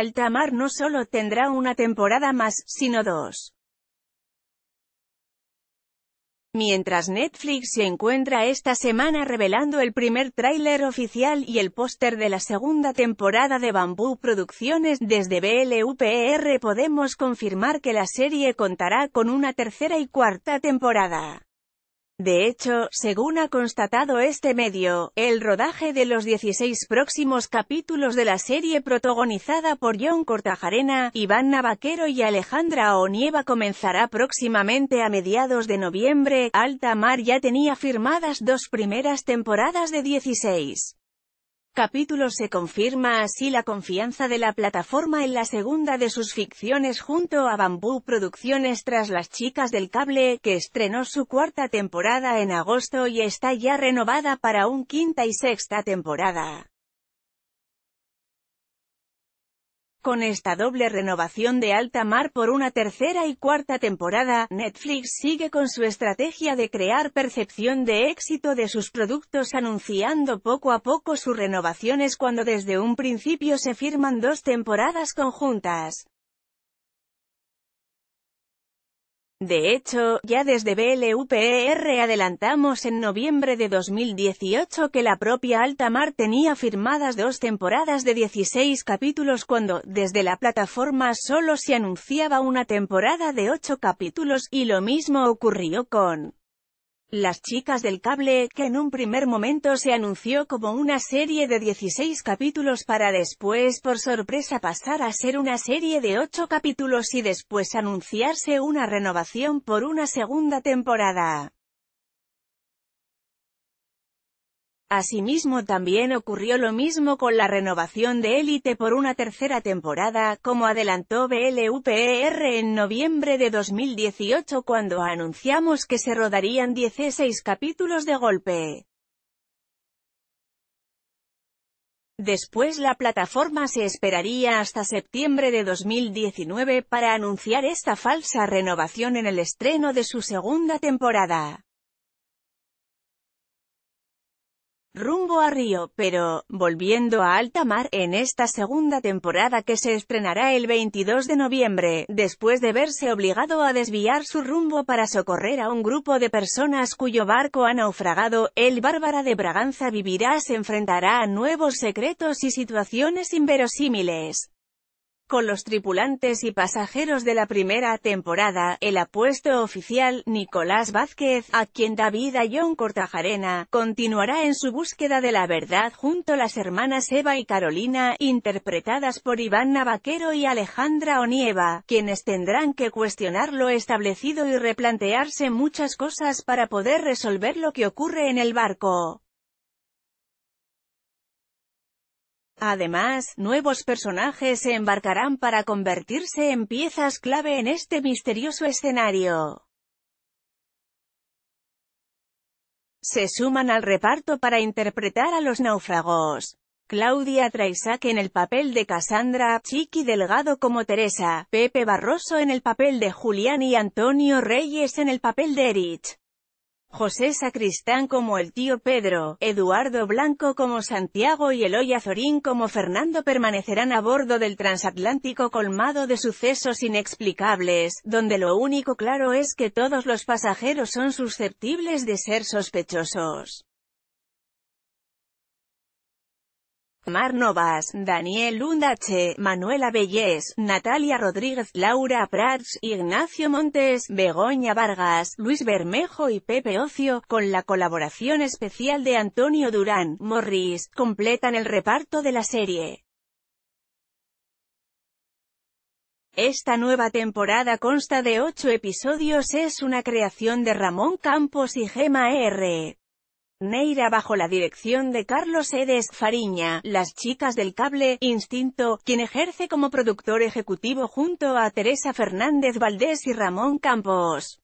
Altamar no solo tendrá una temporada más, sino dos. Mientras Netflix se encuentra esta semana revelando el primer tráiler oficial y el póster de la segunda temporada de Bambú Producciones, desde BLUPR podemos confirmar que la serie contará con una tercera y cuarta temporada. De hecho, según ha constatado este medio, el rodaje de los 16 próximos capítulos de la serie protagonizada por John Cortajarena, Iván Navaquero y Alejandra Onieva comenzará próximamente a mediados de noviembre. Alta Mar ya tenía firmadas dos primeras temporadas de 16 capítulo se confirma así la confianza de la plataforma en la segunda de sus ficciones junto a Bambú Producciones tras Las Chicas del Cable, que estrenó su cuarta temporada en agosto y está ya renovada para un quinta y sexta temporada. Con esta doble renovación de alta mar por una tercera y cuarta temporada, Netflix sigue con su estrategia de crear percepción de éxito de sus productos anunciando poco a poco sus renovaciones cuando desde un principio se firman dos temporadas conjuntas. De hecho, ya desde BLUPER adelantamos en noviembre de 2018 que la propia Alta Mar tenía firmadas dos temporadas de 16 capítulos cuando, desde la plataforma solo se anunciaba una temporada de 8 capítulos, y lo mismo ocurrió con las chicas del cable, que en un primer momento se anunció como una serie de 16 capítulos para después por sorpresa pasar a ser una serie de 8 capítulos y después anunciarse una renovación por una segunda temporada. Asimismo también ocurrió lo mismo con la renovación de Élite por una tercera temporada, como adelantó BLUPER en noviembre de 2018 cuando anunciamos que se rodarían 16 capítulos de golpe. Después la plataforma se esperaría hasta septiembre de 2019 para anunciar esta falsa renovación en el estreno de su segunda temporada. rumbo a Río, pero, volviendo a alta mar, en esta segunda temporada que se estrenará el 22 de noviembre, después de verse obligado a desviar su rumbo para socorrer a un grupo de personas cuyo barco ha naufragado, el Bárbara de Braganza vivirá se enfrentará a nuevos secretos y situaciones inverosímiles. Con los tripulantes y pasajeros de la primera temporada, el apuesto oficial, Nicolás Vázquez, a quien David Ayón Cortajarena, continuará en su búsqueda de la verdad junto a las hermanas Eva y Carolina, interpretadas por Iván Navaquero y Alejandra Onieva, quienes tendrán que cuestionar lo establecido y replantearse muchas cosas para poder resolver lo que ocurre en el barco. Además, nuevos personajes se embarcarán para convertirse en piezas clave en este misterioso escenario. Se suman al reparto para interpretar a los náufragos. Claudia Traisac en el papel de Cassandra, Chiqui Delgado como Teresa, Pepe Barroso en el papel de Julián y Antonio Reyes en el papel de Erich. José Sacristán como el tío Pedro, Eduardo Blanco como Santiago y Eloy Azorín como Fernando permanecerán a bordo del transatlántico colmado de sucesos inexplicables, donde lo único claro es que todos los pasajeros son susceptibles de ser sospechosos. Mar Novas, Daniel Undache, Manuela Bellés, Natalia Rodríguez, Laura Prats, Ignacio Montes, Begoña Vargas, Luis Bermejo y Pepe Ocio, con la colaboración especial de Antonio Durán, Morris, completan el reparto de la serie. Esta nueva temporada consta de ocho episodios es una creación de Ramón Campos y Gema R. Neira bajo la dirección de Carlos Edes Fariña, Las Chicas del Cable, Instinto, quien ejerce como productor ejecutivo junto a Teresa Fernández Valdés y Ramón Campos.